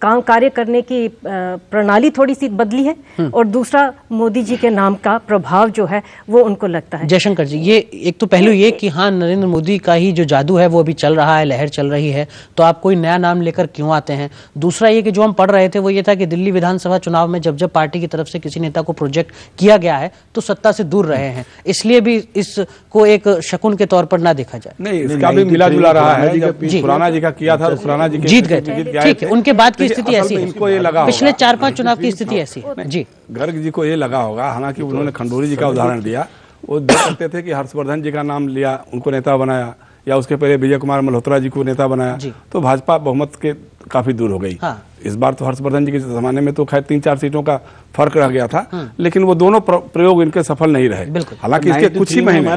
काम कार्य करने की प्रणाली थोड़ी सी बदली है हम्म। और दूसरा मोदी जी के नाम का प्रभाव जो है वो उनको लगता है जयशंकर जी ये एक तो पहलू ये कि हाँ नरेंद्र मोदी का ही जो जादू है वो अभी चल रहा है लहर चल रही है तो आप कोई नया नाम लेकर क्यों आते हैं दूसरा ये कि जो हम पढ़ रहे थे वो ये था कि दिल्ली विधानसभा चुनाव में जब जब पार्टी की तरफ से किसी नेता को प्रोजेक्ट किया गया है तो सत्ता से दूर रहे हैं इसलिए भी इसको एक शकुन के तौर पर ना देखा जाए नहीं इसका भी मिला जुला रहा है जी का किया था तो पुराना जी जीत गए ठीक उनके बाद की स्थिति ऐसी इनको ये लगा पिछले चार पांच चुनाव की स्थिति ऐसी जी गर्ग जी को ये लगा होगा हालांकि तो उन्होंने खंडूरी जी का उदाहरण दिया वो देख सकते थे कि हर्षवर्धन जी का नाम लिया उनको नेता बनाया या उसके पहले विजय कुमार मल्होत्रा जी को नेता बनाया तो भाजपा बहुमत के काफी दूर हो गई हाँ। इस बार तो हर्षवर्धन जी के जमाने में तो खैर तीन चार सीटों का फर्क रह गया था हाँ। लेकिन वो दोनों प्रयोग इनके सफल नहीं रहे हालांकि इसके कुछ ही महीने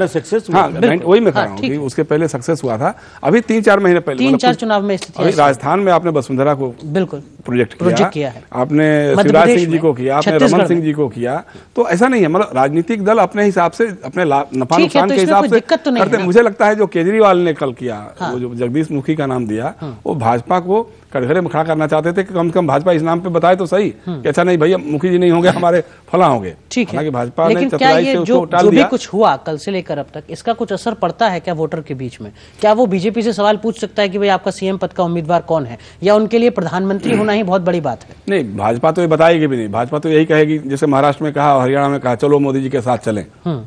हाँ वही मैं हाँ, कह रहा हूँ उसके पहले सक्सेस हुआ था अभी तीन चार महीने पहले तीन मतलब चार चुनाव में अभी राजस्थान में आपने वसुंधरा को बिल्कुल प्रोजेक्ट किया आपने शिवराज सिंह जी को किया आपने रमन सिंह जी को किया तो ऐसा नहीं है मतलब राजनीतिक दल अपने हिसाब से अपने नफा नुकसान तो के हिसाब से तो करते मुझे लगता है जो केजरीवाल ने कल किया हाँ। वो जो जगदीश मुखी का नाम दिया हाँ। वो भाजपा को कटघरे में खड़ा करना चाहते थे कि कम से कम भाजपा इस नाम पे बताए तो सही हम्म। कि अच्छा नहीं भैया मुखी जी नहीं होंगे हमारे फला होंगे ठीक है भाजपा लेकिन ने क्या ये जो, जो भी कुछ हुआ कल से लेकर अब तक इसका कुछ असर पड़ता है क्या वोटर के बीच में क्या वो बीजेपी से सवाल पूछ सकता है कि भाई आपका सीएम पद का उम्मीदवार कौन है या उनके लिए प्रधानमंत्री होना ही बहुत बड़ी बात है नहीं भाजपा तो ये बताएगी भी नहीं भाजपा तो यही कहेगी जैसे महाराष्ट्र में कहा हरियाणा में कहा चलो मोदी जी के साथ चले हम्म।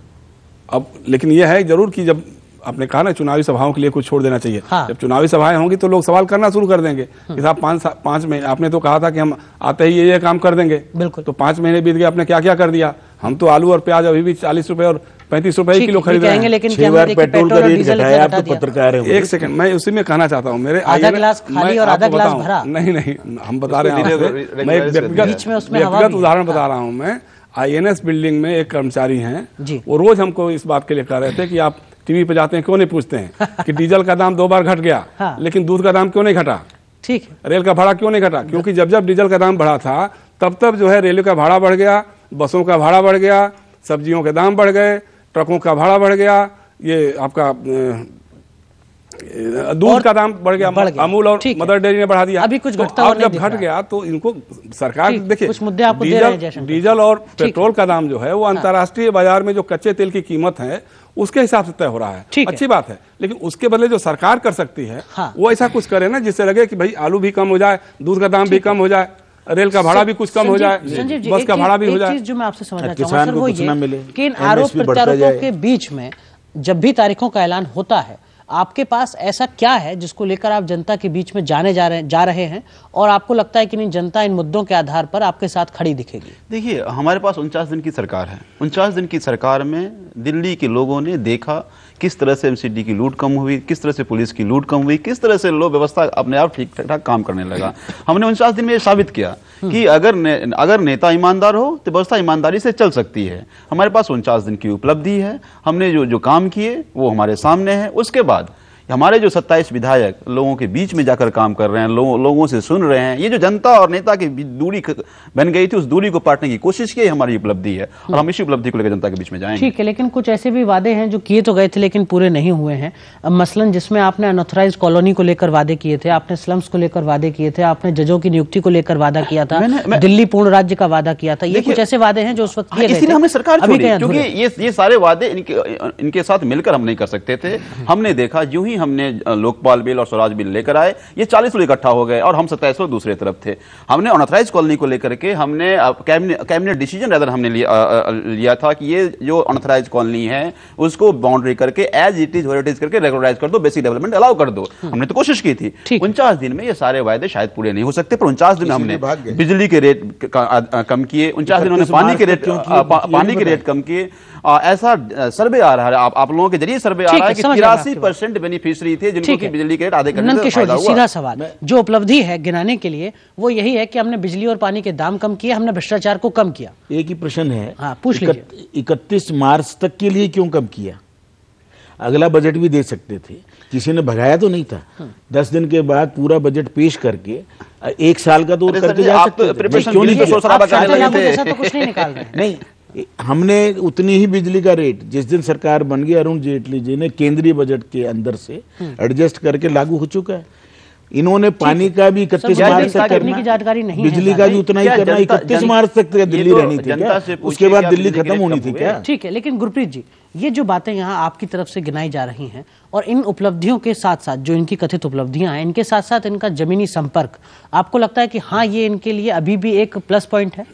अब लेकिन यह है जरूर की जब आपने कहा ना चुनावी सभाओं के लिए कुछ छोड़ देना चाहिए हाँ। जब चुनावी सभाएं होंगी तो लोग सवाल करना शुरू कर देंगे हम्म। कि साहब पांच पांच महीने आपने तो कहा था कि हम आते ही ये ये काम कर देंगे बिल्कुल तो पांच महीने बीत गए आपने क्या क्या कर दिया हम तो आलू और प्याज अभी भी चालीस रुपए और पैंतीस रुपए ही किलो खरीद रहे हैं लेकिन छह बार पेट्रोल का रेट घटाया आप तो पत्रकार हैं एक सेकंड मैं उसी में कहना चाहता हूँ मेरे आधा गिलास खाली और आधा गिलास भरा नहीं नहीं हम बता रहे हैं मैं एक व्यक्तिगत उदाहरण बता हाँ। रहा हूँ मैं आईएनएस बिल्डिंग में एक कर्मचारी हैं वो रोज हमको इस बात के लिए कह रहे थे कि आप टीवी पे जाते हैं क्यों नहीं पूछते हैं कि डीजल का दाम दो बार घट गया हाँ। लेकिन दूध का दाम क्यों नहीं घटा ठीक है रेल का भाड़ा क्यों नहीं घटा क्योंकि जब जब डीजल का दाम बढ़ा था तब तब जो है रेलवे का भाड़ा बढ़ गया बसों का भाड़ा बढ़ गया सब्जियों के दाम बढ़ गए ट्रकों का भाड़ा बढ़ गया ये आपका दूध का दाम बढ़ गया, बढ़ गया। अमूल और मदर डेयरी ने बढ़ा दिया अभी कुछ तो घटता तो जब घट गया तो इनको सरकार देखिए कुछ मुद्दे आपको डीजल डीजल और पेट्रोल का दाम जो है वो हाँ। अंतर्राष्ट्रीय बाजार में जो कच्चे तेल की कीमत है उसके हिसाब से तय हो रहा है अच्छी बात है लेकिन उसके बदले जो सरकार कर सकती है हाँ। वो ऐसा कुछ करे ना जिससे लगे कि भाई आलू भी कम हो जाए दूध का दाम भी कम हो जाए रेल का भाड़ा भी कुछ कम हो जाए बस का भाड़ा भी हो जाए जो मैं आपसे समझना चाहूंगा आरोप के बीच में जब भी तारीखों का ऐलान होता है आपके पास ऐसा क्या है जिसको लेकर आप जनता के बीच में जाने जा रहे जा रहे हैं और आपको लगता है कि नहीं जनता इन मुद्दों के आधार पर आपके साथ खड़ी दिखेगी देखिए हमारे पास उनचास दिन की सरकार है उनचास दिन की सरकार में दिल्ली के लोगों ने देखा किस तरह से एमसीडी की लूट कम हुई किस तरह से पुलिस की लूट कम हुई किस तरह से लो व्यवस्था अपने आप ठीक ठाक काम करने लगा हमने उनचास दिन में साबित किया हम्म। कि अगर ने, अगर नेता ईमानदार हो तो व्यवस्था ईमानदारी से चल सकती है हमारे पास उनचास दिन की उपलब्धि है हमने जो जो काम किए वो हमारे सामने है उसके बाद God हमारे जो 27 विधायक लोगों के बीच में जाकर काम कर रहे हैं लो, लोगों से सुन रहे हैं ये जो जनता और नेता की दूरी बन गई थी उस दूरी को पाटने की कोशिश की हमारी उपलब्धि है और हम इसी उपलब्धि को लेकर जनता के बीच में जाएंगे ठीक है लेकिन कुछ ऐसे भी वादे हैं जो किए तो गए थे लेकिन पूरे नहीं हुए हैं मसलन जिसमें आपने अनऑथराइज कॉलोनी को लेकर वादे किए थे आपने स्लम्स को लेकर वादे किए थे आपने जजों की नियुक्ति को लेकर वादा किया था दिल्ली पूर्ण राज्य का वादा किया था ये कुछ ऐसे वादे हैं जो उस वक्त हाँ, इसलिए सरकार क्योंकि ये सारे वादे इनके साथ मिलकर हम नहीं कर सकते थे हमने देखा जो ही हमने लोकपाल बिल और स्वराज बिल लेकर आए ये चालीस लोग इकट्ठा हो गए और हम सत्ताईस लोग दूसरे तरफ थे हमने अनऑथराइज कॉलोनी को लेकर के हमने कैबिनेट डिसीजन रेदर हमने लिया, था कि ये जो अनऑथराइज कॉलोनी है उसको बाउंड्री करके एज इट इज हेरिटेज करके रेगुलराइज कर दो बेसिक डेवलपमेंट अलाउ कर दो हाँ। हमने तो कोशिश की थी उनचास दिन में ये सारे वायदे शायद पूरे नहीं हो सकते पर उनचास दिन हमने बिजली के रेट कम किए उनचास दिन हमने पानी के रेट पानी के रेट कम किए आ, ऐसा सर्वे आ रहा है आप, आप लोगों के जरिए सर्वे आ रहा है कि तिरासी परसेंट बेनिफिशरी थे जिनको की बिजली के रेट आधे करने से सीधा सवाल जो उपलब्धि है गिनाने के लिए वो यही है कि हमने बिजली और पानी के दाम कम किए हमने भ्रष्टाचार को कम किया एक ही प्रश्न है हाँ, पूछ इकतीस मार्च तक के लिए क्यों कम किया अगला बजट भी दे सकते थे किसी ने भगाया तो नहीं था हाँ। दस दिन के बाद पूरा बजट पेश करके एक साल का तो करके जा सकते थे क्यों नहीं, तो, तो नहीं, नहीं, नहीं हमने उतनी ही बिजली का रेट जिस दिन सरकार बन गई अरुण जेटली जी ने केंद्रीय बजट के अंदर से एडजस्ट हम्म। करके लागू हो चुका है इन्होंने पानी का भी इकतीस मार्च तक करने की जानकारी नहीं बिजली का भी उतना ही करना इकतीस मार्च तक तो दिल्ली रहनी थी क्या उसके बाद दिल्ली खत्म होनी थी क्या ठीक है लेकिन गुरप्रीत जी ये जो बातें यहाँ आपकी तरफ से गिनाई जा रही हैं और इन उपलब्धियों के साथ साथ जो इनकी कथित उपलब्धियां हैं इनके साथ साथ इनका जमीनी संपर्क आपको लगता है कि हाँ ये इनके लिए अभी भी एक प्लस पॉइंट है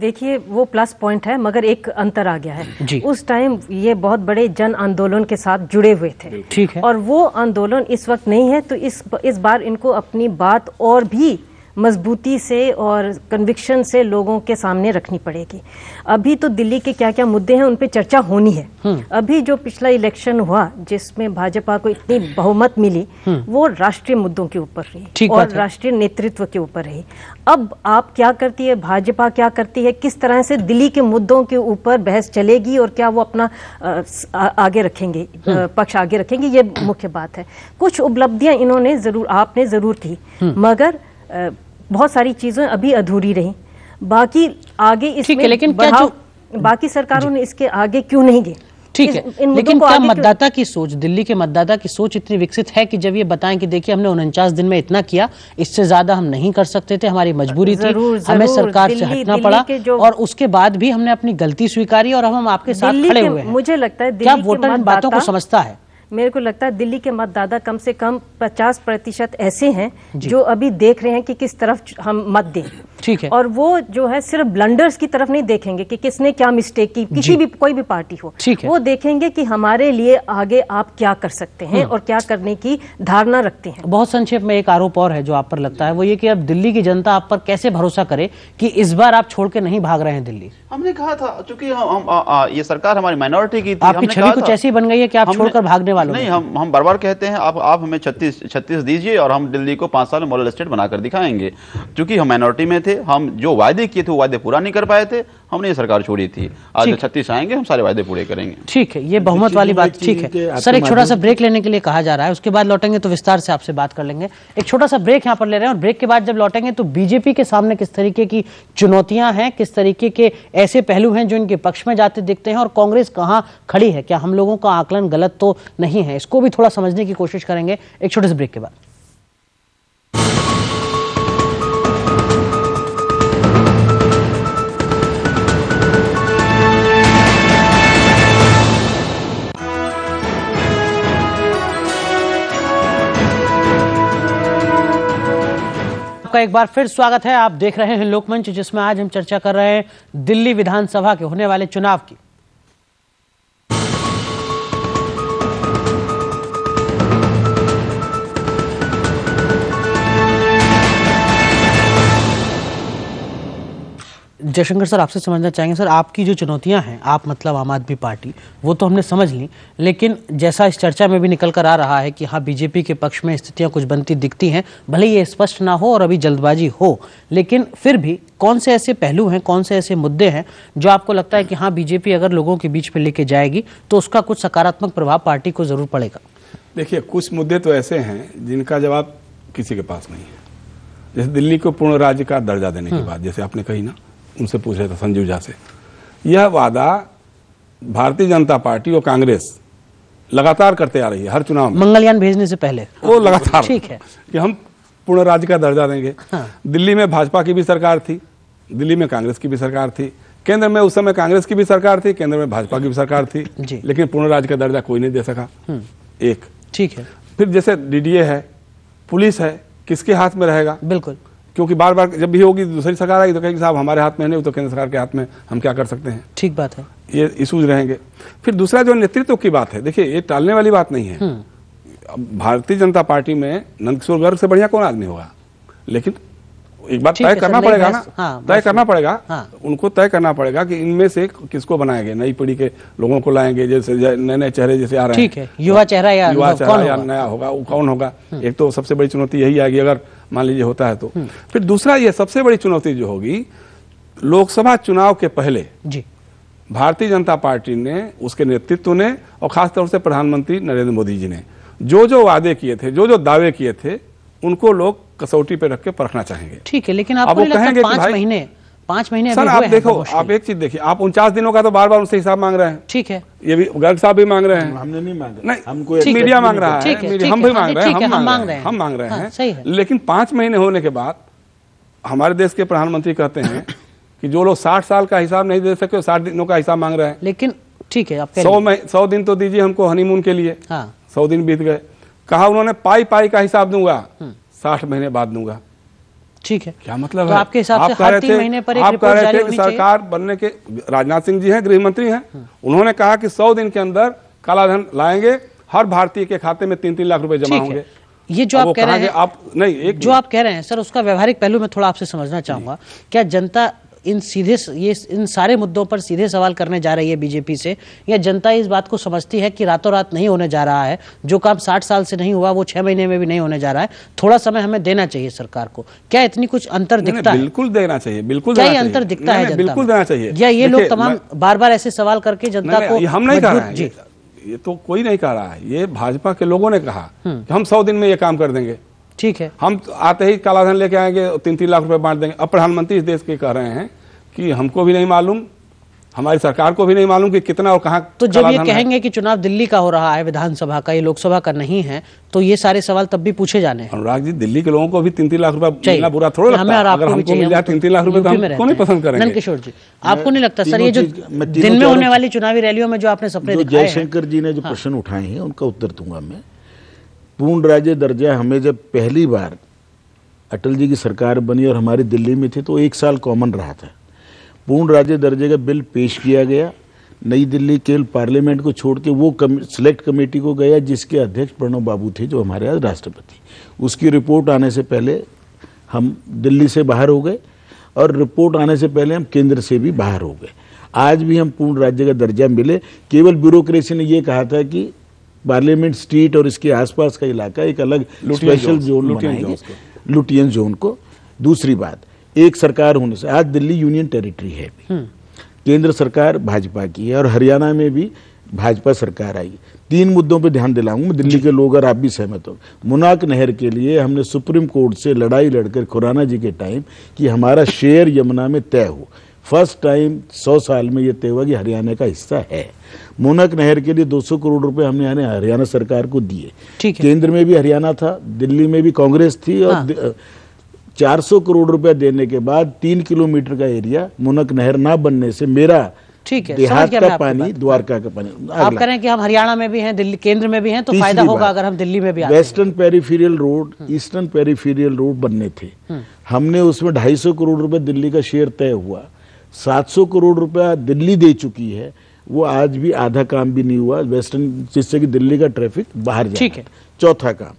देखिए वो प्लस पॉइंट है मगर एक अंतर आ गया है उस टाइम ये बहुत बड़े जन आंदोलन के साथ जुड़े हुए थे ठीक है और वो आंदोलन इस वक्त नहीं है तो इस इस बार इनको अपनी बात और भी मजबूती से और कन्विक्शन से लोगों के सामने रखनी पड़ेगी अभी तो दिल्ली के क्या क्या मुद्दे हैं उन पर चर्चा होनी है हम्म। अभी जो पिछला इलेक्शन हुआ जिसमें भाजपा को इतनी हम्म। बहुमत मिली हम्म। वो राष्ट्रीय मुद्दों के ऊपर रही और राष्ट्रीय नेतृत्व के ऊपर रही अब आप क्या करती है भाजपा क्या करती है किस तरह से दिल्ली के मुद्दों के ऊपर बहस चलेगी और क्या वो अपना आगे रखेंगे पक्ष आगे रखेंगे ये मुख्य बात है कुछ उपलब्धियां इन्होंने जरूर आपने जरूर की मगर बहुत सारी चीज़ें अभी अधूरी रही बाकी आगे इसमें लेकिन बाकी सरकारों ने इसके आगे क्यों नहीं गए ठीक है लेकिन क्या मतदाता की सोच दिल्ली के मतदाता की सोच इतनी विकसित है कि जब ये बताएं कि देखिए हमने उनचास दिन में इतना किया इससे ज्यादा हम नहीं कर सकते थे हमारी मजबूरी थी जरूर, हमें सरकार से हटना पड़ा और उसके बाद भी हमने अपनी गलती स्वीकारी और हम आपके साथ खड़े हुए मुझे लगता है क्या वोटर इन बातों को समझता है मेरे को लगता है दिल्ली के मतदाता कम से कम 50 प्रतिशत ऐसे हैं जो अभी देख रहे हैं कि किस तरफ हम मत दें ठीक है और वो जो है सिर्फ ब्लंडर्स की तरफ नहीं देखेंगे कि किसने क्या मिस्टेक की किसी भी कोई भी पार्टी हो ठीक है वो देखेंगे कि हमारे लिए आगे आप क्या कर सकते हैं हम्म। और क्या करने की धारणा रखते हैं बहुत संक्षेप में एक आरोप और है जो आप पर लगता है वो ये की अब दिल्ली की जनता आप पर कैसे भरोसा करे की इस बार आप छोड़ के नहीं भाग रहे हैं दिल्ली हमने कहा था चूंकि ये सरकार हमारी माइनॉरिटी की आपकी छवि कुछ ऐसी बन गई है कि आप छोड़कर भागने वाले सालों नहीं हम हम बार बार कहते हैं आप आप हमें छत्तीस छत्तीस दीजिए और हम दिल्ली को पाँच साल मॉडल स्टेट बनाकर दिखाएंगे क्योंकि हम माइनॉरिटी में थे हम जो वायदे किए थे वो वायदे पूरा नहीं कर पाए थे हमने ये सरकार छोड़ी थी आज छत्तीस आएंगे हम सारे वायदे पूरे करेंगे ठीक है ये बहुमत तो वाली बात ठीक है सर एक छोटा सा ब्रेक लेने के लिए कहा जा रहा है उसके बाद लौटेंगे तो विस्तार से आपसे बात कर लेंगे एक छोटा सा ब्रेक यहाँ पर ले रहे हैं और ब्रेक के बाद जब लौटेंगे तो बीजेपी के सामने किस तरीके की चुनौतियां हैं किस तरीके के ऐसे पहलू हैं जो इनके पक्ष में जाते दिखते हैं और कांग्रेस कहाँ खड़ी है क्या हम लोगों का आकलन गलत तो नहीं है इसको भी थोड़ा समझने की कोशिश करेंगे एक छोटे से ब्रेक के बाद आपका एक बार फिर स्वागत है आप देख रहे हैं लोकमंच जिसमें आज हम चर्चा कर रहे हैं दिल्ली विधानसभा के होने वाले चुनाव की जयशंकर सर आपसे समझना चाहेंगे सर आपकी जो चुनौतियां हैं आप मतलब आम आदमी पार्टी वो तो हमने समझ ली लेकिन जैसा इस चर्चा में भी निकल कर आ रहा है कि हाँ बीजेपी के पक्ष में स्थितियां कुछ बनती दिखती हैं भले ये स्पष्ट ना हो और अभी जल्दबाजी हो लेकिन फिर भी कौन से ऐसे पहलू हैं कौन से ऐसे मुद्दे हैं जो आपको लगता है कि हाँ बीजेपी अगर लोगों के बीच में लेके जाएगी तो उसका कुछ सकारात्मक प्रभाव पार्टी को ज़रूर पड़ेगा देखिए कुछ मुद्दे तो ऐसे हैं जिनका जवाब किसी के पास नहीं है जैसे दिल्ली को पूर्ण राज्य का दर्जा देने के हम्म। बाद जैसे आपने कही ना उनसे पूछ रहे था संजीव झा से यह वादा भारतीय जनता पार्टी और कांग्रेस लगातार करते आ रही है हर चुनाव में मंगलयान भेजने से पहले वो लगातार ठीक है कि हम पूर्ण राज्य का दर्जा देंगे हाँ। दिल्ली में भाजपा की भी सरकार थी दिल्ली में कांग्रेस की भी सरकार थी केंद्र में उस समय कांग्रेस की भी सरकार थी केंद्र में भाजपा की भी सरकार थी लेकिन पूर्ण राज्य का दर्जा कोई नहीं दे सका हम्म। एक ठीक है फिर जैसे डीडीए है पुलिस है किसके हाथ में रहेगा बिल्कुल क्योंकि बार बार जब भी होगी तो दूसरी सरकार आएगी तो कहेंगे साहब हमारे हाथ में नहीं तो केंद्र सरकार के हाथ में हम क्या कर सकते हैं ठीक बात है ये इशूज रहेंगे फिर दूसरा जो नेतृत्व की बात है देखिए ये टालने वाली बात नहीं है हम्म। भारतीय जनता पार्टी में नंदकिशोर गर्ग से बढ़िया कौन आदमी होगा लेकिन एक बात तय करना पड़ेगा ना हाँ, तय करना हाँ। पड़ेगा हाँ। उनको तय करना पड़ेगा कि इनमें से किसको बनाएंगे नई पीढ़ी के लोगों को लाएंगे जैसे नए नए चेहरे जैसे आ रहे हैं ठीक है युवा चेहरा या युवा चेहरा या नया होगा वो कौन होगा हम्म। एक तो सबसे बड़ी चुनौती यही आएगी अगर मान लीजिए होता है तो हम्म। फिर दूसरा यह सबसे बड़ी चुनौती जो होगी लोकसभा चुनाव के पहले जी भारतीय जनता पार्टी ने उसके नेतृत्व ने और खासतौर से प्रधानमंत्री नरेंद्र मोदी जी ने जो जो वादे किए थे जो जो दावे किए थे उनको लोग कसौटी पे रख के परखना चाहेंगे ठीक है लेकिन आप कहेंगे पांच महीने पांच महीने सर आप देखो आप एक चीज देखिए आप उनचास दिनों का तो बार बार उनसे हिसाब मांग रहे हैं ठीक है ये भी गर्ग साहब भी मांग रहे हैं हमने नहीं मांगा नहीं हमको मीडिया मांग रहा है हम भी हाँ, मांग रहे हैं हम मांग रहे हाँ, हैं हम मांग रहे हैं लेकिन पांच महीने होने के बाद हमारे देश के प्रधानमंत्री कहते हैं कि जो लोग साठ साल का हिसाब नहीं दे सके साठ दिनों का हिसाब मांग रहे हैं लेकिन ठीक है आप सौ में सौ दिन तो दीजिए हमको हनीमून के लिए हाँ। सौ दिन बीत गए कहा उन्होंने पाई पाई का हिसाब दूंगा हम्म। साठ महीने बाद दूंगा ठीक है क्या मतलब तो है? आपके हिसाब आप से हर महीने पर एक आप कह रहे थे कि सरकार बनने के राजनाथ सिंह जी हैं गृह मंत्री हैं हाँ। उन्होंने कहा कि सौ दिन के अंदर कालाधन लाएंगे हर भारतीय के खाते में तीन तीन लाख रुपए जमा होंगे ये जो आप कह रहे हैं आप नहीं एक जो आप कह रहे हैं सर उसका व्यवहारिक पहलू मैं थोड़ा आपसे समझना चाहूंगा क्या जनता इन सीधे ये इन सारे मुद्दों पर सीधे सवाल करने जा रही है बीजेपी से या जनता इस बात को समझती है कि रातों रात नहीं होने जा रहा है जो काम साठ साल से नहीं हुआ वो छह महीने में भी नहीं होने जा रहा है थोड़ा समय हमें देना चाहिए सरकार को क्या इतनी कुछ अंतर दिखता है बिल्कुल देना चाहिए बिल्कुल क्या ये अंतर दिखता है बिल्कुल देना चाहिए या ये लोग तमाम बार बार ऐसे सवाल करके जनता को हम नहीं कर जी ये तो कोई नहीं कह रहा है ये भाजपा के लोगों ने कहा हम्म। कि हम सौ दिन में ये काम कर देंगे ठीक है हम आते ही कालाधन लेके आएंगे तीन तीन लाख रुपए बांट देंगे अब प्रधानमंत्री इस देश के कह रहे हैं कि हमको भी नहीं मालूम हमारी सरकार को भी नहीं मालूम कि कितना और कहाँ तो जब ये कहेंगे कि चुनाव दिल्ली का हो रहा है विधानसभा का ये लोकसभा का नहीं है तो ये सारे सवाल तब भी पूछे जाने अनुराग जी दिल्ली के लोगों को भी तीन तीन लाख रुपए मिलना बुरा थोड़ा तो तीन तीन लाख रुपए तो पसंद करेंगे किशोर जी आपको नहीं लगता सर ये जो दिन में होने वाली चुनावी रैलियों में जो आपने सपने जयशंकर जी ने जो हाँ। प्रश्न उठाए हैं उनका उत्तर दूंगा मैं पूर्ण राज्य दर्जा हमें जब पहली बार अटल जी की सरकार बनी और हमारी दिल्ली में थी तो एक साल कॉमन रहा था पूर्ण राज्य दर्जे का बिल पेश किया गया नई दिल्ली केवल पार्लियामेंट को छोड़ के वो कम, सिलेक्ट कमेटी को गया जिसके अध्यक्ष प्रणव बाबू थे जो हमारे आज राष्ट्रपति उसकी रिपोर्ट आने से पहले हम दिल्ली से बाहर हो गए और रिपोर्ट आने से पहले हम केंद्र से भी बाहर हो गए आज भी हम पूर्ण राज्य का दर्जा मिले केवल ब्यूरोक्रेसी ने यह कहा था कि पार्लियामेंट स्ट्रीट और इसके आसपास का इलाका एक अलग स्पेशल जोन बनाएंगे लुटियन जोन को दूसरी बात एक सरकार होने से आज दिल्ली यूनियन टेरिटरी है हम्म। केंद्र सरकार भाजपा की है और हरियाणा में भी भाजपा सरकार आई तीन मुद्दों पर ध्यान दिलाऊंगा दिल्ली के लोग और आप भी सहमत हो मुनाक नहर के लिए हमने सुप्रीम कोर्ट से लड़ाई लड़कर खुराना जी के टाइम कि हमारा शेयर यमुना में तय हो फर्स्ट टाइम सौ साल में ये तय हुआ कि हरियाणा का हिस्सा है मुनक नहर के लिए 200 करोड़ रुपए हमने हरियाणा सरकार को दिए केंद्र में भी हरियाणा था दिल्ली में भी कांग्रेस थी और हाँ। करोड़ रुपए देने के बाद तीन किलोमीटर का एरिया मुनक नहर ना बनने से मेरा ठीक है का पानी द्वारका का पानी आप कह रहे हैं कि हम हरियाणा में भी हैं दिल्ली केंद्र में भी हैं तो फायदा होगा अगर हम दिल्ली में भी वेस्टर्न पेरिफेरियल रोड हम्म। ईस्टर्न पेरिफेरियल रोड बनने थे हम्म। हमने उसमें 250 करोड़ रुपए दिल्ली का शेयर तय हुआ 700 करोड़ रुपया दिल्ली दे चुकी है वो आज भी आधा काम भी नहीं हुआ वेस्टर्न जिससे कि दिल्ली का ट्रैफिक बाहर ठीक है चौथा काम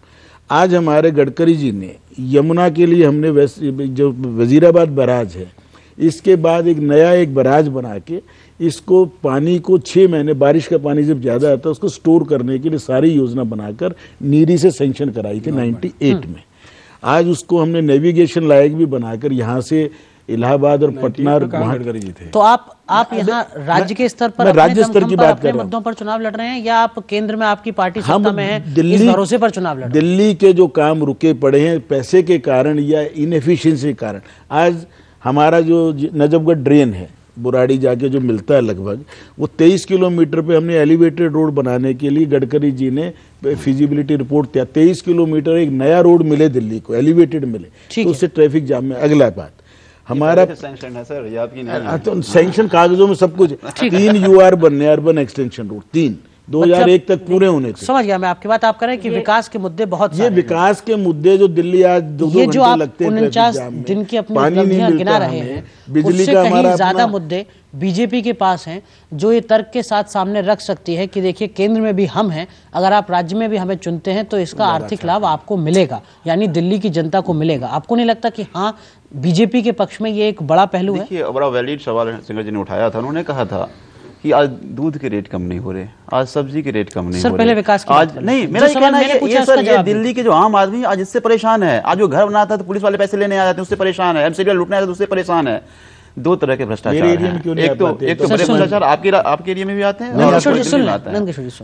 आज हमारे गडकरी जी ने यमुना के लिए हमने वेस्ट जो वजीराबाद बराज है इसके बाद एक नया एक बराज बना के इसको पानी को छः महीने बारिश का पानी जब ज़्यादा आता है उसको स्टोर करने के लिए सारी योजना बनाकर नीरी से सेंक्शन कराई थी 98 हम्म। में आज उसको हमने नेविगेशन लायक भी बनाकर यहाँ से इलाहाबाद और पटना गडकरी जी थे तो आप आप यहाँ राज्य के स्तर पर राज्य स्तर की बात कर रहे मुद्दों पर चुनाव लड़ रहे हैं या आप केंद्र में आपकी पार्टी हम में दिल्ली भरोसे पर चुनाव लड़ दिल्ली के जो काम रुके पड़े हैं पैसे के कारण या एफिशियंसी के कारण आज हमारा जो नजबगढ़ ड्रेन है बुराड़ी जाके जो मिलता है लगभग वो 23 किलोमीटर पे हमने एलिवेटेड रोड बनाने के लिए गडकरी जी ने फिजिबिलिटी रिपोर्ट दिया 23 किलोमीटर एक नया रोड मिले दिल्ली को एलिवेटेड मिले तो उससे ट्रैफिक जाम में अगला बात हमारा सैंक्शन तो है सर ये आपकी नहीं तो कागजों में सब कुछ तीन यू आर बनने अर्बन एक्सटेंशन रूट तीन 2001 अच्छा, तक पूरे होने थे समझ गया मैं आपकी बात आप कर रहे हैं कि विकास के मुद्दे बहुत ये विकास के मुद्दे जो दिल्ली आज दो दो घंटे लगते हैं दिन की अपनी पानी नहीं गिना रहे हैं बिजली का कहीं ज्यादा मुद्दे बीजेपी के पास हैं जो ये तर्क के साथ सामने रख सकती है कि देखिए केंद्र में भी हम हैं अगर आप राज्य में भी हमें चुनते हैं तो इसका आर्थिक अच्छा। लाभ आपको मिलेगा यानी दिल्ली की जनता को मिलेगा आपको नहीं लगता कि हाँ बीजेपी के पक्ष में ये एक बड़ा पहलू है बड़ा वैलिड सवाल सिंगर जी ने उठाया था उन्होंने कहा था कि आज दूध के रेट कम नहीं हो रहे आज सब्जी के रेट कम नहीं सर, हो पहले विकास की आज नहीं मेरा कहना है ये सर ये दिल्ली के जो आम आदमी आज इससे परेशान है आज जो घर बनाता है तो पुलिस वाले पैसे लेने आ जाते हैं उससे परेशान है एमसीडी लुटना आते हैं उससे परेशान है दो तरह के भ्रष्टाचार हैं तो- एक तो एक तो बड़े भ्रष्टाचार आपके आपके एरिया में भी आते हैं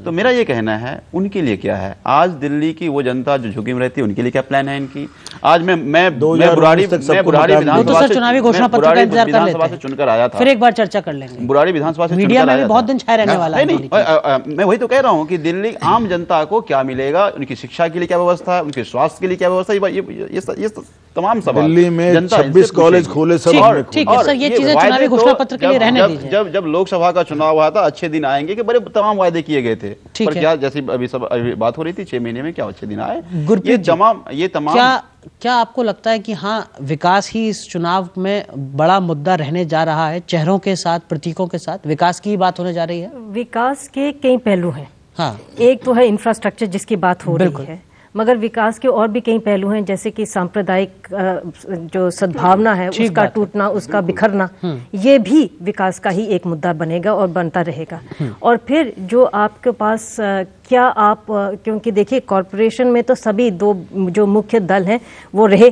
तो मेरा ये कहना है उनके लिए क्या है आज दिल्ली की वो जनता जो झुकी में रहती है उनके लिए क्या प्लान है इनकी आज मैं मैं मैं बुराड़ी बुराड़ी विधानसभा तो चुनावी घोषणा पत्र का इंतजार कर लेते हैं चुनकर आया था फिर एक बार चर्चा कर लेंगे बुराड़ी विधानसभा से मीडिया में बहुत दिन छाए रहने हाँ, वाला है मैं वही तो कह रहा हूँ की दिल्ली आम जनता को क्या मिलेगा उनकी शिक्षा के लिए क्या व्यवस्था है उनके स्वास्थ्य के लिए क्या व्यवस्था ये तमाम सवाल दिल्ली में छब्बीस कॉलेज खोले सब ठीक है सर ये, चीजें चुनावी तो घोषणा पत्र के लिए रहने जब, जब जब, जब लोकसभा का चुनाव हुआ था अच्छे दिन आएंगे कि बड़े तमाम वायदे किए गए थे पर क्या जैसे अभी सब अभी बात हो रही थी छह महीने में क्या अच्छे दिन आए ये तमाम ये तमाम क्या क्या आपको लगता है कि हाँ विकास ही इस चुनाव में बड़ा मुद्दा रहने जा रहा है चेहरों के साथ प्रतीकों के साथ विकास की बात होने जा रही है विकास के कई पहलू है हाँ एक तो है इंफ्रास्ट्रक्चर जिसकी बात हो रही है मगर विकास के और भी कई पहलू हैं जैसे कि सांप्रदायिक जो सद्भावना है उसका टूटना उसका बिखरना हम्म। ये भी विकास का ही एक मुद्दा बनेगा और बनता रहेगा हम्म। और फिर जो आपके पास क्या आप क्योंकि देखिए कॉरपोरेशन में तो सभी दो जो मुख्य दल हैं वो रहे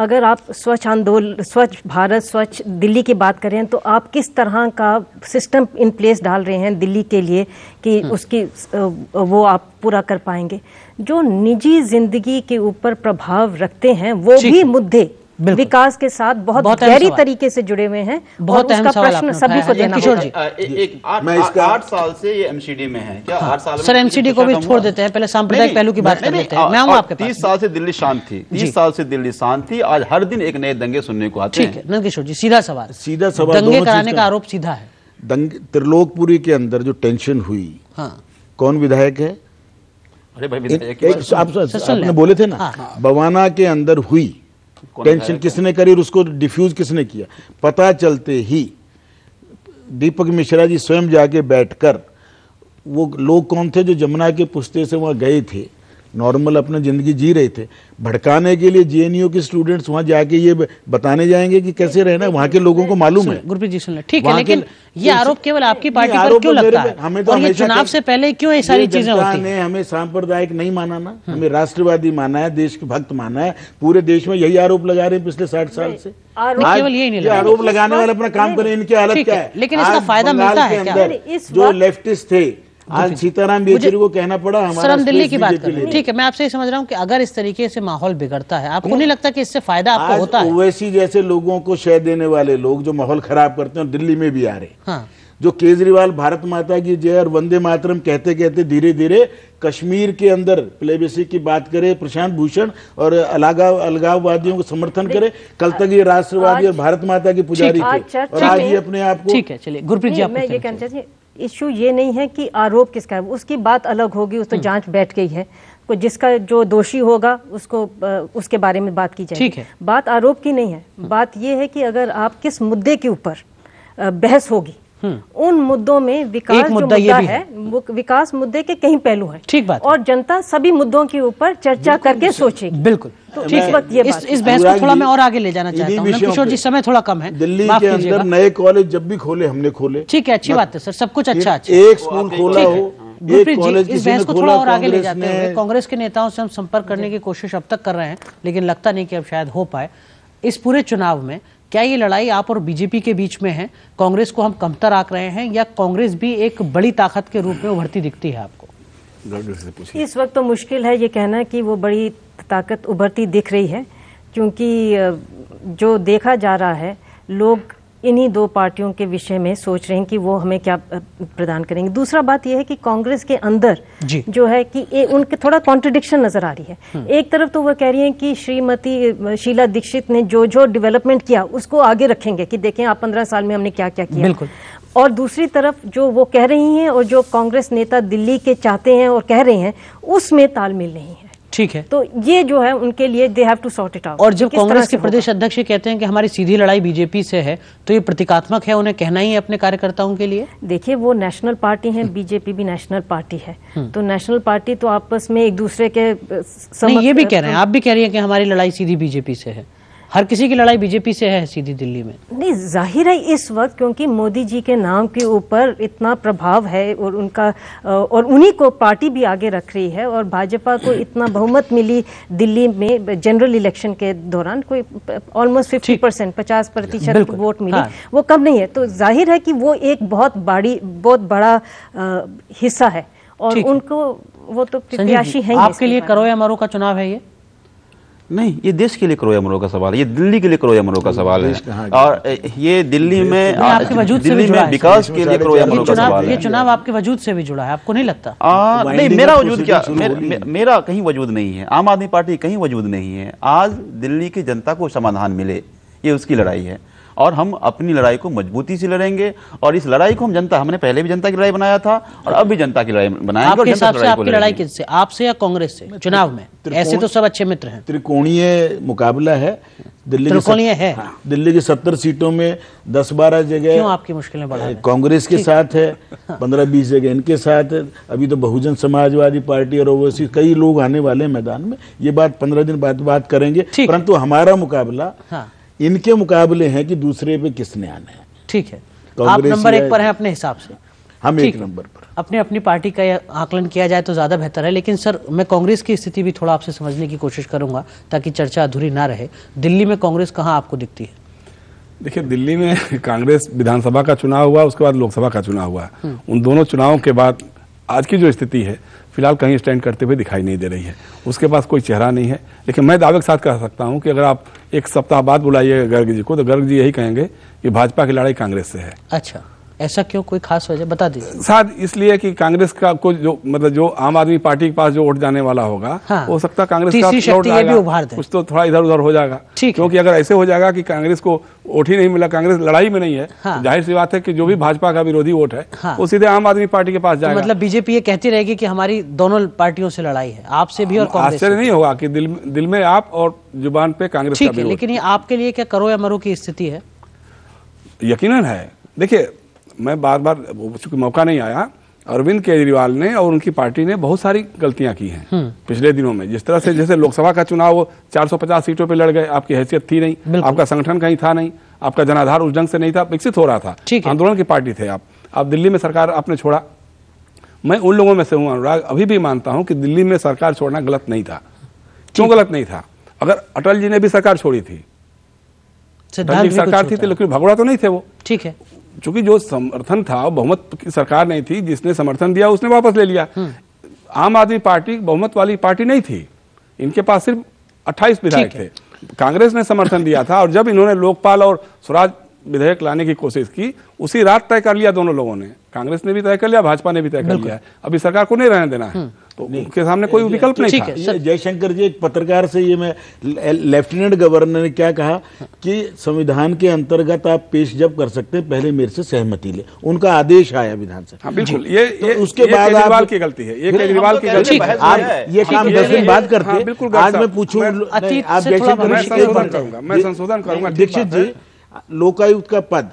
अगर आप स्वच्छ आंदोलन स्वच्छ भारत स्वच्छ दिल्ली की बात करें तो आप किस तरह का सिस्टम इन प्लेस डाल रहे हैं दिल्ली के लिए कि हम्म। उसकी वो आप पूरा कर पाएंगे जो निजी जिंदगी के ऊपर प्रभाव रखते हैं वो भी मुद्दे विकास के साथ बहुत, गहरी तरीके से जुड़े हुए हैं बहुत उसका प्रश्न सभी को देना किशोर जी एक आठ साल से ये एमसीडी में है क्या हाँ। आठ साल सर एमसीडी को भी छोड़ देते हैं पहले सांप्रदायिक पहलू की बात कर लेते हैं मैं हूँ आपके तीस साल से दिल्ली शांत थी तीस साल से दिल्ली शांत थी आज हर दिन एक नए दंगे सुनने को आते हैं किशोर जी सीधा सवाल सीधा सवाल दंगे कराने का आरोप सीधा है दंगे त्रिलोकपुरी के अंदर जो टेंशन हुई हाँ। कौन विधायक है अरे भाई विधायक आप, आपने बोले थे ना हाँ, हाँ। बवाना के अंदर हुई टेंशन किसने करी और उसको डिफ्यूज किसने किया पता चलते ही दीपक मिश्रा जी स्वयं जाके बैठकर वो लोग कौन थे जो जमुना के पुश्ते से वहाँ गए थे नॉर्मल अपना ज़िंदगी जी रहे थे भड़काने के लिए जे के स्टूडेंट्स वहाँ जाके ये बताने जाएंगे कि कैसे रहना है वहाँ के लोगों को मालूम है गुरप्रीत जी सुन ठीक है लेकिन ये आरोप केवल आपकी पार्टी पर क्यों लगता है हमें तो हमेशा चुनाव से पहले क्यों ये सारी चीजें होती हैं हमें सांप्रदायिक नहीं माना ना हमें राष्ट्रवादी माना है देश के भक्त माना है पूरे देश में यही आरोप लगा रहे हैं पिछले साठ साल से केवल यही नहीं आरोप लगाने वाले अपना काम करें इनकी हालत क्या है लेकिन इसका फायदा मिलता है जो लेफ्टिस्ट थे आज सीताराम को कहना पड़ा हमारा दिल्ली की बात कर ठीक है मैं आपसे समझ रहा हूँ कि अगर इस तरीके से माहौल बिगड़ता है आपको नहीं लगता कि इससे फायदा आपको होता है वैसी जैसे लोगों को शह देने वाले लोग जो माहौल खराब करते हैं दिल्ली में भी आ रहे हाँ। जो केजरीवाल भारत माता की जय और वंदे मातरम कहते कहते धीरे धीरे कश्मीर के अंदर प्लेबेसी की बात करे प्रशांत भूषण और अलगा अलगाववादियों को समर्थन करे कल तक ये राष्ट्रवादी और भारत माता की पुजारी थे और आज ये अपने आप को ठीक है चलिए गुरप्रीत जी मैं ये कहना चाहती इशू ये नहीं है कि आरोप किसका है उसकी बात अलग होगी उस तो हम्म। जांच बैठ गई है को जिसका जो दोषी होगा उसको उसके बारे में बात की जाएगी बात आरोप की नहीं है हम्म। बात ये है कि अगर आप किस मुद्दे के ऊपर बहस होगी हम्म। उन मुद्दों में विकास मुद्दा जो मुद्दा है, है विकास मुद्दे के कई पहलू हैं ठीक बात और जनता सभी मुद्दों के ऊपर चर्चा करके सोचे बिल्कुल तो ठीक वक्त ये इस, इस बहस को थोड़ा मैं और आगे ले जाना चाहता हूँ किशोर जी समय थोड़ा कम है दिल्ली के अंदर नए कॉलेज जब भी खोले हमने खोले ठीक है अच्छी बात है सर सब कुछ अच्छा अच्छा एक स्कूल खोला हो जी इस बहस को थोड़ा और आगे ले जाते हैं कांग्रेस के नेताओं से हम संपर्क करने की कोशिश अब तक कर रहे हैं लेकिन लगता नहीं कि अब शायद हो पाए इस पूरे चुनाव में क्या ये लड़ाई आप और बीजेपी के बीच में है कांग्रेस को हम कमतर आक रहे हैं या कांग्रेस भी एक बड़ी ताकत के रूप में उभरती दिखती है आपको इस वक्त तो मुश्किल है ये कहना कि वो बड़ी ताकत उभरती दिख रही है क्योंकि जो देखा जा रहा है लोग इन्हीं दो पार्टियों के विषय में सोच रहे हैं कि वो हमें क्या प्रदान करेंगे दूसरा बात यह है कि कांग्रेस के अंदर जो है कि ए, उनके थोड़ा कॉन्ट्रडिक्शन नजर आ रही है हम्म। एक तरफ तो वह कह रही हैं कि श्रीमती शीला दीक्षित ने जो जो डेवलपमेंट किया उसको आगे रखेंगे कि देखें आप पंद्रह साल में हमने क्या क्या किया बिल्कुल और दूसरी तरफ जो वो कह रही हैं और जो कांग्रेस नेता दिल्ली के चाहते हैं और कह रहे हैं उसमें तालमेल नहीं है ठीक है तो ये जो है उनके लिए they have to sort it out और जब कांग्रेस के प्रदेश अध्यक्ष कहते हैं कि हमारी सीधी लड़ाई बीजेपी से है तो ये प्रतीकात्मक है उन्हें कहना ही है अपने कार्यकर्ताओं के लिए देखिए वो नेशनल पार्टी है बीजेपी भी नेशनल पार्टी है हम्म। तो नेशनल पार्टी तो आपस में एक दूसरे के ये भी कह रहे हैं आप भी कह रही है कि हमारी लड़ाई सीधी बीजेपी से है हर किसी की लड़ाई बीजेपी से है सीधी दिल्ली में नहीं जाहिर है इस वक्त क्योंकि मोदी जी के नाम के ऊपर इतना प्रभाव है और उनका और उन्हीं को पार्टी भी आगे रख रही है और भाजपा को इतना बहुमत मिली दिल्ली में जनरल इलेक्शन के दौरान कोई ऑलमोस्ट फिफ्टी परसेंट पचास प्रतिशत वोट मिली हाँ। वो कम नहीं है तो जाहिर है कि वो एक बहुत बड़ी बहुत बड़ा हिस्सा है और उनको वो तो प्रत्याशी है आपके लिए करो या मरो का चुनाव है ये नहीं ये देश के लिए करोया मरो का सवाल है ये दिल्ली के लिए करोया मरो का तो सवाल है और ये दिल्ली में आपके वजूद दिल्ली में विकास के लिए करोया मरो का सवाल ये चुनाव आपके वजूद से भी जुड़ा है आपको नहीं लगता तो नहीं मेरा तो वजूद क्या मेरा कहीं वजूद नहीं है आम आदमी पार्टी कहीं वजूद नहीं है आज दिल्ली की जनता को समाधान मिले ये उसकी लड़ाई है और हम अपनी लड़ाई को मजबूती से लड़ेंगे और इस लड़ाई को हम जनता हमने पहले भी जनता की लड़ाई बनाया था और अब भी जनता की लड़ाई बनाएंगे आपके हिसाब से आपकी लड़ाई किससे आपसे या कांग्रेस से चुनाव में ऐसे तो सब अच्छे मित्र हैं त्रिकोणीय मुकाबला है दिल्ली की है हाँ, दिल्ली की सत्तर सीटों में दस बारह जगह क्यों आपकी मुश्किलें बढ़ा कांग्रेस के साथ है पंद्रह बीस जगह इनके साथ अभी तो बहुजन समाजवादी पार्टी और ओवरसी कई लोग आने वाले हैं मैदान में ये बात पंद्रह दिन बाद बात करेंगे परंतु हमारा मुकाबला हाँ। इनके मुकाबले हैं कि दूसरे पे किसने आना है ठीक है आप नंबर एक पर हैं अपने हिसाब से हम एक नंबर पर अपने अपनी पार्टी का आकलन किया जाए तो ज़्यादा बेहतर है लेकिन सर मैं कांग्रेस की स्थिति भी थोड़ा आपसे समझने की कोशिश करूंगा ताकि चर्चा अधूरी ना रहे दिल्ली में कांग्रेस कहाँ आपको दिखती है देखिए दिल्ली में कांग्रेस विधानसभा का चुनाव हुआ उसके बाद लोकसभा का चुनाव हुआ हम्म। उन दोनों चुनावों के बाद आज की जो स्थिति है फिलहाल कहीं स्टैंड करते हुए दिखाई नहीं दे रही है उसके पास कोई चेहरा नहीं है लेकिन मैं दावे के साथ कह सकता हूं कि अगर आप एक सप्ताह बाद बुलाइएगा गर्ग जी को तो गर्ग जी यही कहेंगे कि भाजपा की लड़ाई कांग्रेस से है अच्छा ऐसा क्यों कोई खास वजह बता दीजिए शायद इसलिए कि कांग्रेस का को जो मतलब जो आम आदमी पार्टी के पास जो वोट जाने वाला होगा हाँ, हो सकता कांग्रेस का भी उभार दे कुछ तो थोड़ा इधर उधर हो जाएगा ठीक क्योंकि अगर ऐसे हो जाएगा कि कांग्रेस को वोट ही नहीं मिला कांग्रेस लड़ाई में नहीं है हाँ, जाहिर सी बात है कि जो भी भाजपा का विरोधी वोट है हाँ। वो सीधे आम आदमी पार्टी के पास जाएगा मतलब बीजेपी ये कहती रहेगी की हमारी दोनों पार्टियों से लड़ाई है आपसे भी और आश्चर्य नहीं होगा की दिल में आप और जुबान पे कांग्रेस लेकिन ये आपके लिए क्या करो या मरो की स्थिति है यकीन है देखिये मैं बार बार चूंकि मौका नहीं आया अरविंद केजरीवाल ने और उनकी पार्टी ने बहुत सारी गलतियां की हैं हम्म। पिछले दिनों में जिस तरह से जैसे लोकसभा का चुनाव वो 450 सीटों पे लड़ गए आपकी हैसियत थी नहीं आपका संगठन कहीं था नहीं आपका जनाधार उस ढंग से नहीं था विकसित हो रहा था आंदोलन की पार्टी थे आप आप दिल्ली में सरकार आपने छोड़ा मैं उन लोगों में से हूँ अनुराग अभी भी मानता हूँ कि दिल्ली में सरकार छोड़ना गलत नहीं था क्यों गलत नहीं था अगर अटल जी ने भी सरकार छोड़ी थी तो सरकार थी तो लेकिन भगोड़ा तो नहीं थे वो ठीक है चूंकि जो समर्थन था बहुमत की सरकार नहीं थी जिसने समर्थन दिया उसने वापस ले लिया हम्म। आम आदमी पार्टी बहुमत वाली पार्टी नहीं थी इनके पास सिर्फ अट्ठाईस विधायक थे कांग्रेस ने समर्थन दिया था और जब इन्होंने लोकपाल और स्वराज विधेयक लाने की कोशिश की उसी रात तय कर लिया दोनों लोगों ने कांग्रेस ने भी तय कर लिया भाजपा ने भी तय कर लिया अभी सरकार को नहीं रहने देना है हम्म। तो उनके सामने कोई विकल्प नहीं था जयशंकर जी एक पत्रकार से ये मैं लेफ्टिनेंट गवर्नर ने क्या कहा कि संविधान के अंतर्गत आप पेश जब कर सकते हैं पहले मेरे से सहमति ले उनका आदेश आया विधान से हाँ, बिल्कुल ये, तो उसके बाद केजरीवाल की गलती है ये तो केजरीवाल की गलती है हाँ, ये काम दस दिन बाद करते हाँ, आज मैं पूछू आप जयशंकर दीक्षित जी लोकायुक्त का पद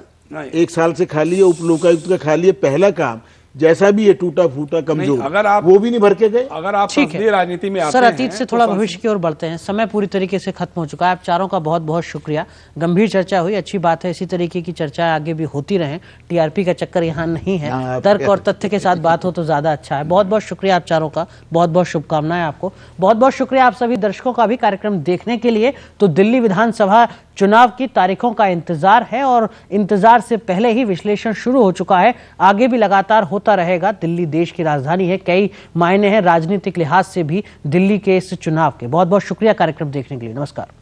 एक साल से खाली है उप लोकायुक्त का खाली है पहला काम जैसा भी ये टूटा फूटा कमजोर अगर आप वो भी नहीं भर के गए अगर आप राजनीति में सर अतीत से तो थोड़ा भविष्य की ओर बढ़ते हैं समय पूरी तरीके से खत्म हो चुका है आप चारों का बहुत बहुत शुक्रिया गंभीर चर्चा हुई अच्छी बात है इसी तरीके की चर्चा आगे भी होती रहे टीआरपी का चक्कर यहाँ नहीं है तर्क और तथ्य के साथ बात हो तो ज्यादा अच्छा है बहुत बहुत शुक्रिया आप चारों का बहुत बहुत शुभकामनाएं आपको बहुत बहुत शुक्रिया आप सभी दर्शकों का भी कार्यक्रम देखने के लिए तो दिल्ली विधानसभा चुनाव की तारीखों का इंतजार है और इंतजार से पहले ही विश्लेषण शुरू हो चुका है आगे भी लगातार हो होता रहेगा दिल्ली देश की राजधानी है कई मायने हैं राजनीतिक लिहाज से भी दिल्ली के इस चुनाव के बहुत बहुत शुक्रिया कार्यक्रम देखने के लिए नमस्कार